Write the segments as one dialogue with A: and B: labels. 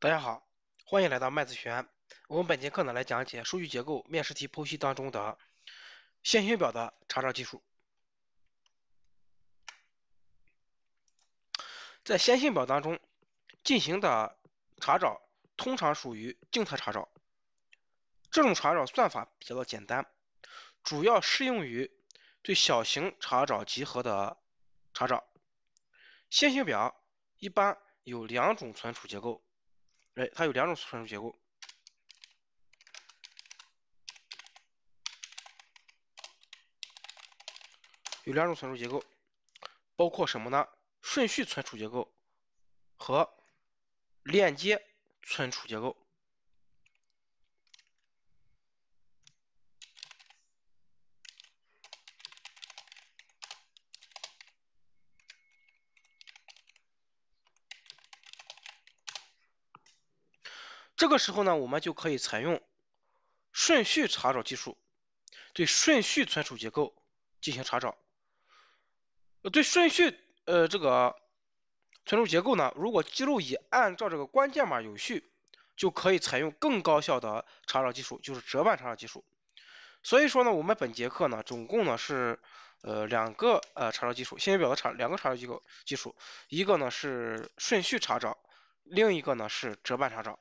A: 大家好，欢迎来到麦子院，我们本节课呢来讲解数据结构面试题剖析当中的线性表的查找技术。在线性表当中进行的查找通常属于静态查找，这种查找算法比较简单，主要适用于对小型查找集合的查找。线性表一般有两种存储结构。哎，它有两种存储结构，有两种存储结构，包括什么呢？顺序存储结构和链接存储结构。这个时候呢，我们就可以采用顺序查找技术，对顺序存储结构进行查找。对顺序呃这个存储结构呢，如果记录已按照这个关键码有序，就可以采用更高效的查找技术，就是折半查找技术。所以说呢，我们本节课呢，总共呢是呃两个呃查找技术，线性表的查两个查找机构技术，一个呢是顺序查找，另一个呢是折半查找。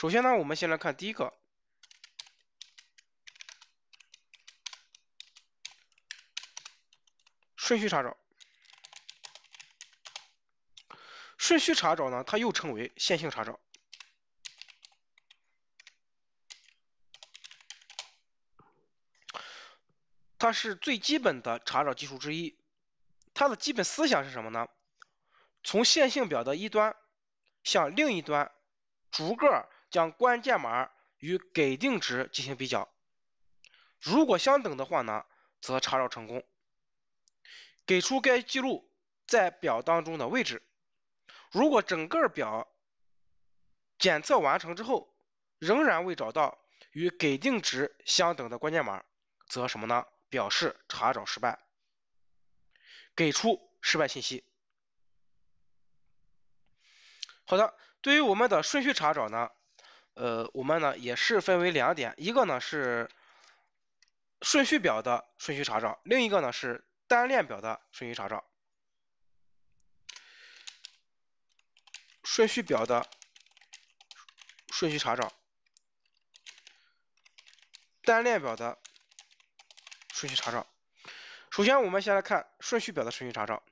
A: 首先呢，我们先来看第一个，顺序查找。顺序查找呢，它又称为线性查找，它是最基本的查找技术之一。它的基本思想是什么呢？从线性表的一端向另一端逐个。将关键码与给定值进行比较，如果相等的话呢，则查找成功，给出该记录在表当中的位置。如果整个表检测完成之后，仍然未找到与给定值相等的关键码，则什么呢？表示查找失败，给出失败信息。好的，对于我们的顺序查找呢？呃，我们呢也是分为两点，一个呢是顺序表的顺序查找，另一个呢是单链表的顺序查找。顺序表的顺序查找，单链表的顺序查找。首先，我们先来看顺序表的顺序查找。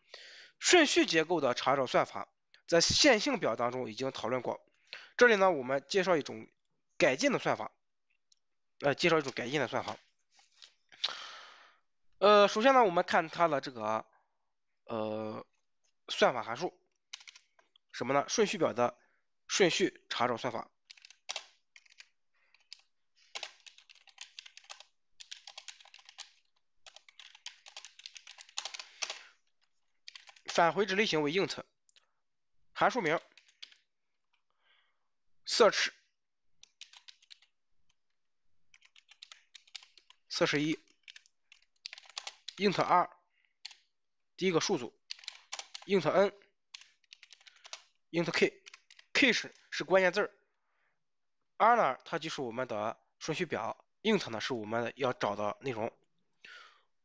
A: 顺序结构的查找算法，在线性表当中已经讨论过。这里呢，我们介绍一种改进的算法，呃，介绍一种改进的算法。呃，首先呢，我们看它的这个呃算法函数，什么呢？顺序表的顺序查找算法，返回值类型为 int，函数名。search，search 一，int 二，第一个数组，int n，int k，k 是是关键字，r 呢它就是我们的顺序表，int 呢是我们要找的内容，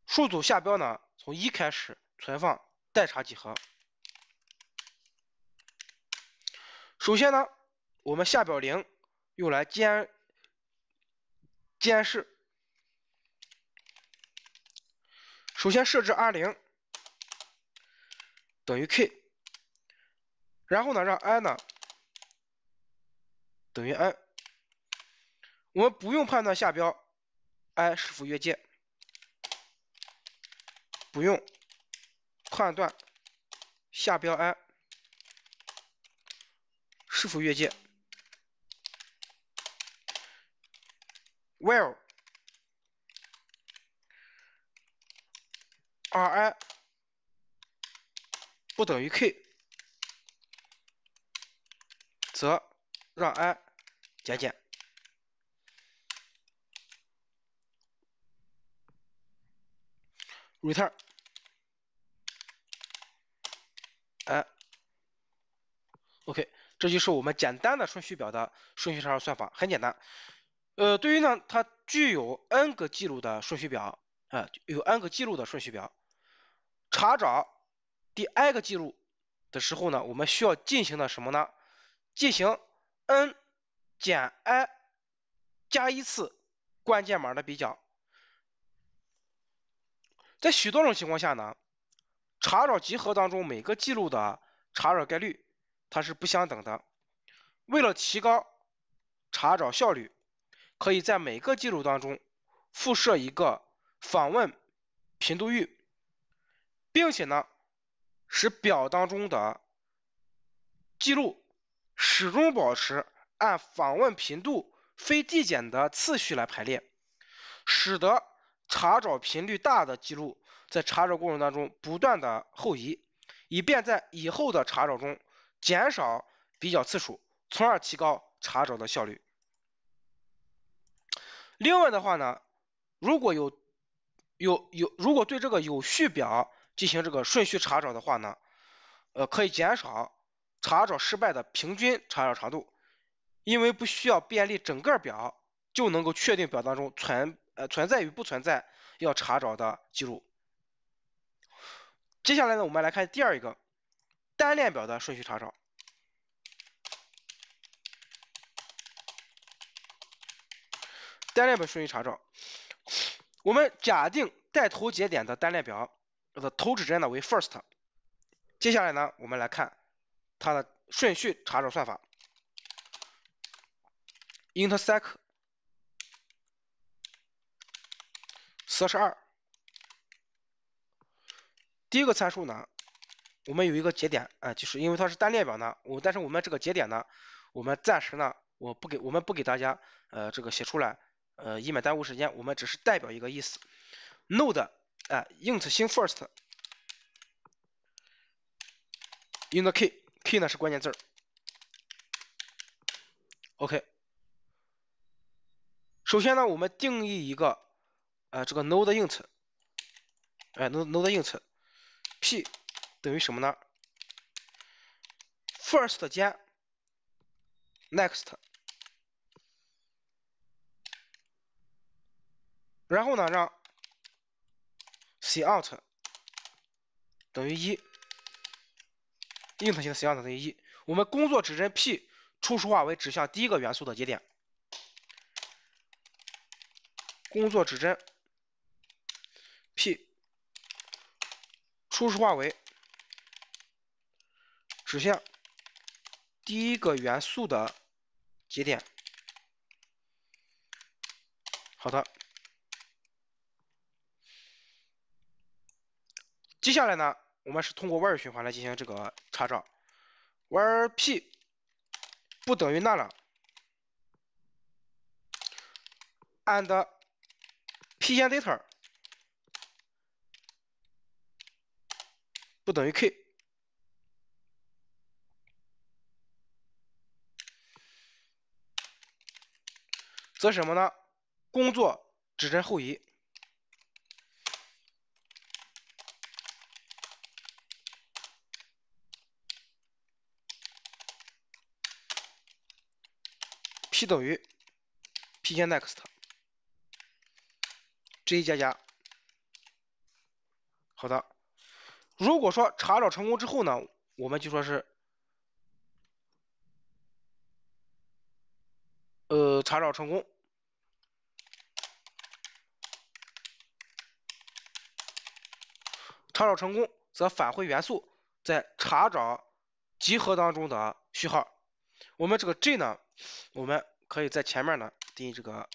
A: 数组下标呢从一开始存放待查几何首先呢。我们下表零用来监监视，首先设置 R 零等于 K，然后呢让 i 呢等于 n，我们不用判断下标 i 是否越界，不用判断下标 i 是否越界。w h e l e i 不等于 k，则让 i 减减，return i。OK，这就是我们简单的顺序表的顺序查找算法，很简单。呃，对于呢，它具有 n 个记录的顺序表啊，有 n 个记录的顺序表，查找第 i 个记录的时候呢，我们需要进行的什么呢？进行 n 减 i 加一次关键码的比较。在许多种情况下呢，查找集合当中每个记录的查找概率它是不相等的。为了提高查找效率。可以在每个记录当中附设一个访问频度域，并且呢，使表当中的记录始终保持按访问频度非递减的次序来排列，使得查找频率大的记录在查找过程当中不断的后移，以便在以后的查找中减少比较次数，从而提高查找的效率。另外的话呢，如果有有有，如果对这个有序表进行这个顺序查找的话呢，呃，可以减少查找失败的平均查找长度，因为不需要遍历整个表就能够确定表当中存呃存在与不存在要查找的记录。接下来呢，我们来看第二一个单链表的顺序查找。单列表顺序查找，我们假定带头节点的单列表的头指针呢为 first，接下来呢，我们来看它的顺序查找算法。intersect 四十二，第一个参数呢，我们有一个节点，啊，就是因为它是单列表呢，我但是我们这个节点呢，我们暂时呢，我不给，我们不给大家呃这个写出来。呃，以免耽误时间，我们只是代表一个意思。node，哎，int 型 first，in the key，key 呢是关键字 OK，首先呢，我们定义一个，呃，这个 node int，哎，node int，p 等于什么呢？first 加 next。然后呢，让 c out 等于一，int 型的 c out 等于一。我们工作指针 p 初始化为指向第一个元素的节点，工作指针 p 初始化为指向第一个元素的节点。好的。接下来呢，我们是通过 while 循环来进行这个查找。while p 不等于 n 了，and p 指 data 不等于 k，则什么呢？工作指针后移。p 等于 p 加 next，j 加加。好的，如果说查找成功之后呢，我们就说是呃查找成功，查找成功，则返回元素在查找集合当中的序号。我们这个 j 呢，我们可以在前面呢定义这个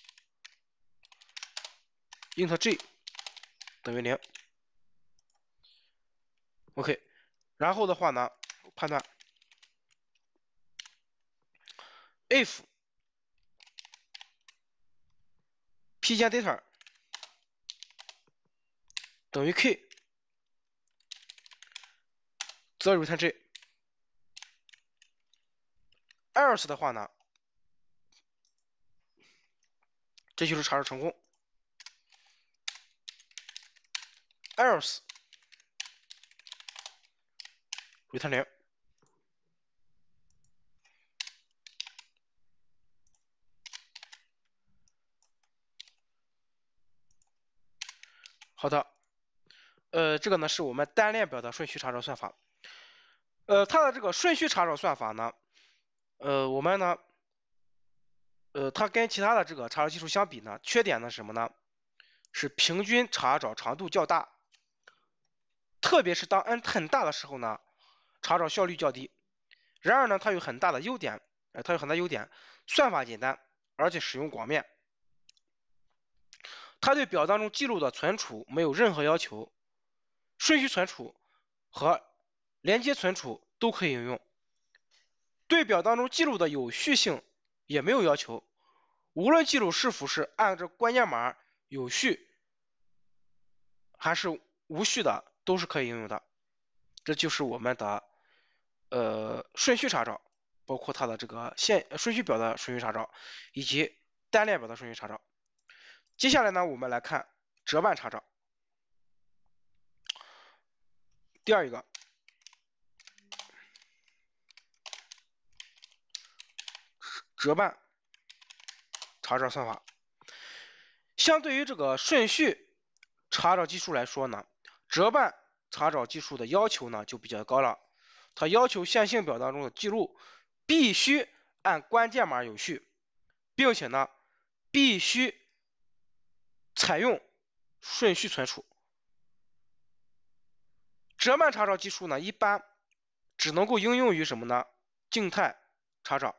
A: int j 等于零，OK，然后的话呢判断 if p 减 delta 等于 k，则 return j。else 的话呢，这就是查找成功，else return 0。好的，呃，这个呢是我们单链表的顺序查找算法，呃，它的这个顺序查找算法呢。呃，我们呢，呃，它跟其他的这个查找技术相比呢，缺点呢什么呢？是平均查找长度较大，特别是当 n 很大的时候呢，查找效率较低。然而呢，它有很大的优点，呃，它有很大优点，算法简单，而且使用广面。它对表当中记录的存储没有任何要求，顺序存储和连接存储都可以应用。对表当中记录的有序性也没有要求，无论记录是否是按照关键码有序还是无序的，都是可以应用的。这就是我们的呃顺序查找，包括它的这个线顺序表的顺序查找以及单列表的顺序查找。接下来呢，我们来看折半查找。第二一个。折半查找算法，相对于这个顺序查找技术来说呢，折半查找技术的要求呢就比较高了。它要求线性表当中的记录必须按关键码有序，并且呢必须采用顺序存储。折半查找技术呢，一般只能够应用于什么呢？静态查找。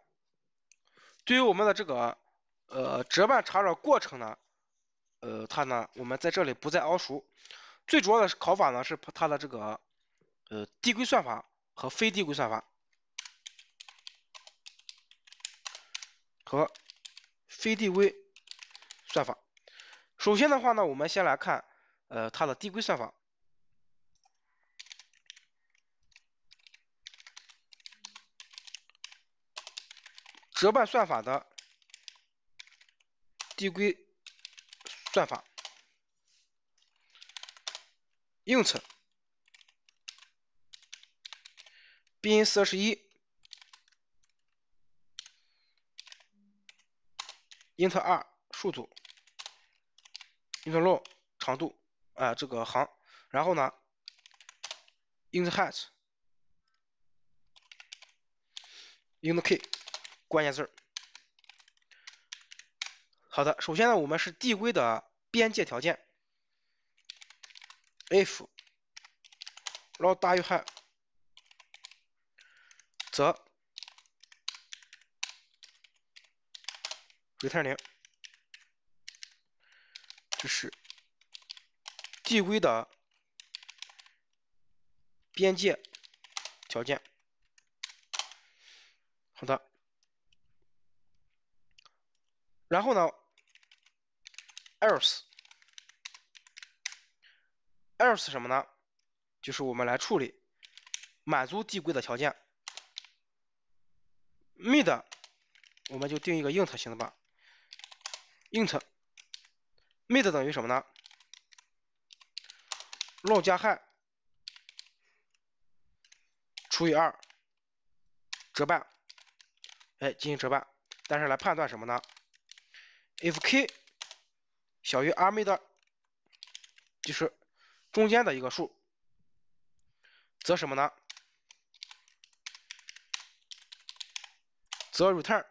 A: 对于我们的这个呃折半查找过程呢，呃，它呢，我们在这里不再敖熟，最主要的是考法呢是它的这个呃递归算法和非递归算法和非递归算法。首先的话呢，我们先来看呃它的递归算法。折半算法的递归算法，int b i n 四十一，int r 数组，int low 长度啊这个行，然后呢，int h，int k。关键字儿，好的，首先呢，我们是递归的边界条件，if r 大于汉，则为 n 零，这是递归的边界条件，好的。然后呢，else，else 什么呢？就是我们来处理满足递归的条件。mid 我们就定一个 int 型的吧。int mid 等于什么呢？low 加 high 除以二，折半，哎，进行折半。但是来判断什么呢？if k 小于 r m 的，就是中间的一个数，则什么呢？则 return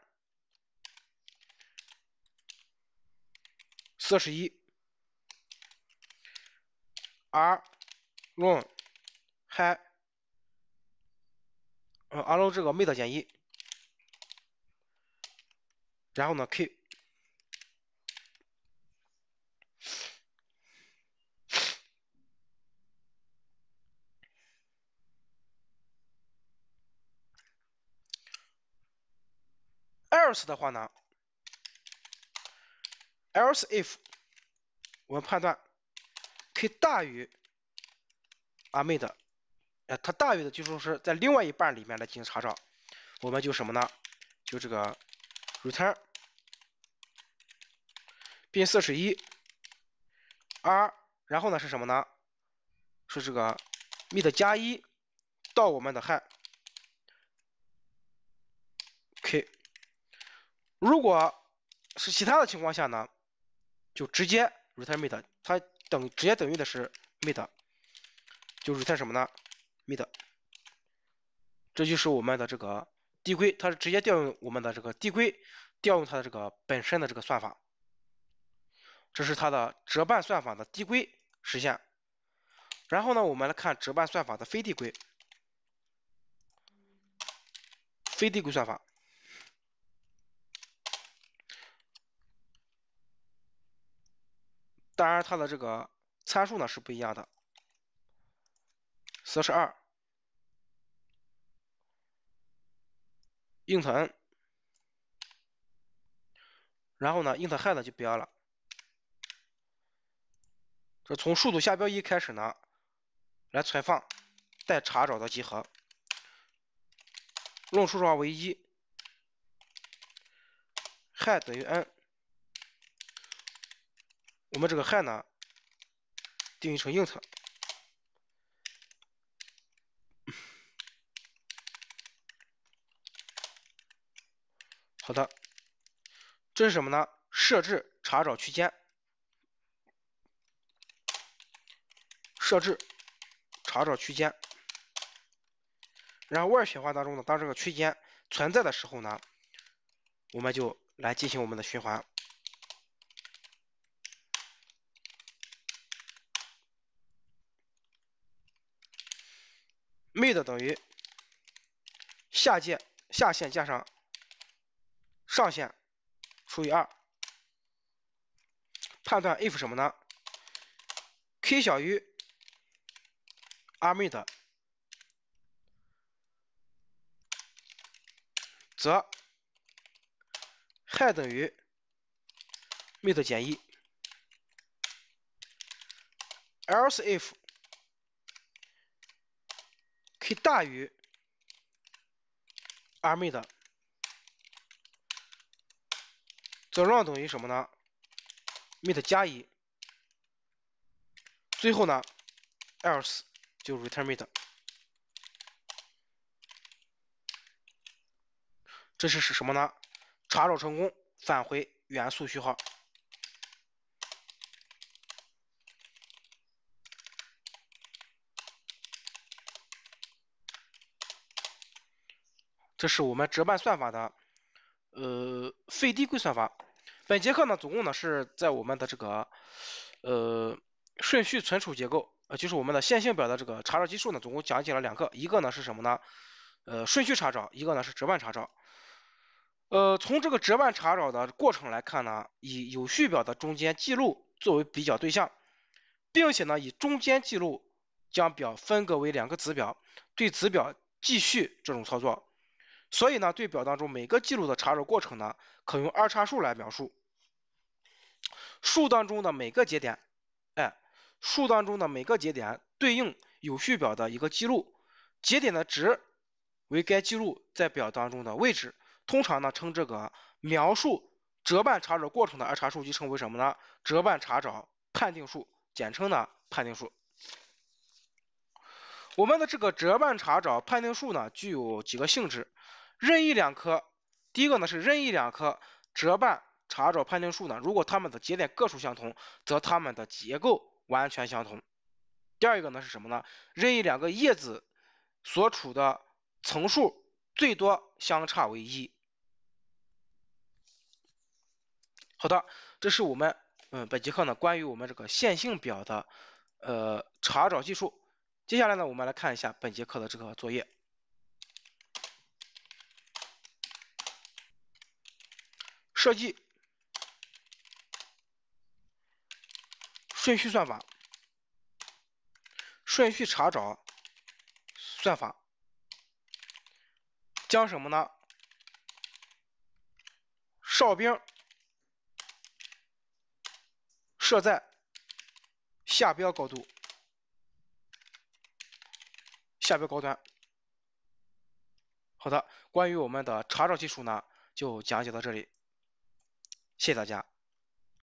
A: 四十一 r l o g high 嗯 r l o 这个 mid 减一，然后呢 k else 的话呢，else if 我们判断可以大于阿妹的，呃，它大于的就说是在另外一半里面来进行查找，我们就什么呢？就这个 return 变四十一 r，然后呢是什么呢？是这个 mid 加一到我们的汉。如果是其他的情况下呢，就直接 return mid，它等直接等于的是 mid，就 return 什么呢？mid，这就是我们的这个递归，它是直接调用我们的这个递归调用它的这个本身的这个算法，这是它的折半算法的递归实现。然后呢，我们来看折半算法的非递归，非递归算法。当然，它的这个参数呢是不一样的。四十二 i n 然后呢 i n h e a d 就不要了。这从数组下标一开始呢，来存放待查找的集合。弄数组为一，has 等于 n。我们这个 hi 呢，定义成 int。好的，这是什么呢？设置查找区间。设置查找区间。然后 where 循环当中呢，当这个区间存在的时候呢，我们就来进行我们的循环。mid 等于下界下限加上上限除以二，判断 if 什么呢？k 小于阿 mid，则 h 等于 mid 减一，else if k 大于 r mid，则让等于什么呢？mid 加一。最后呢，else 就 return mid。这是是什么呢？查找成功，返回元素序号。这是我们折半算法的呃费递归算法。本节课呢，总共呢是在我们的这个呃顺序存储结构，呃就是我们的线性表的这个查找基数呢，总共讲解了两个，一个呢是什么呢？呃顺序查找，一个呢是折半查找。呃从这个折半查找的过程来看呢，以有序表的中间记录作为比较对象，并且呢以中间记录将表分割为两个子表，对子表继续这种操作。所以呢，对表当中每个记录的查找过程呢，可用二叉树来描述。树当中的每个节点，哎，树当中的每个节点对应有序表的一个记录，节点的值为该记录在表当中的位置。通常呢，称这个描述折半查找过程的二叉树就称为什么呢？折半查找判定树，简称呢判定树。我们的这个折半查找判定树呢，具有几个性质。任意两棵，第一个呢是任意两棵折半查找判定树呢，如果它们的节点个数相同，则它们的结构完全相同。第二一个呢是什么呢？任意两个叶子所处的层数最多相差为一。好的，这是我们嗯本节课呢关于我们这个线性表的呃查找技术。接下来呢我们来看一下本节课的这个作业。设计顺序算法，顺序查找算法，将什么呢？哨兵设在下标高度，下标高端。好的，关于我们的查找技术呢，就讲解到这里。谢谢大家。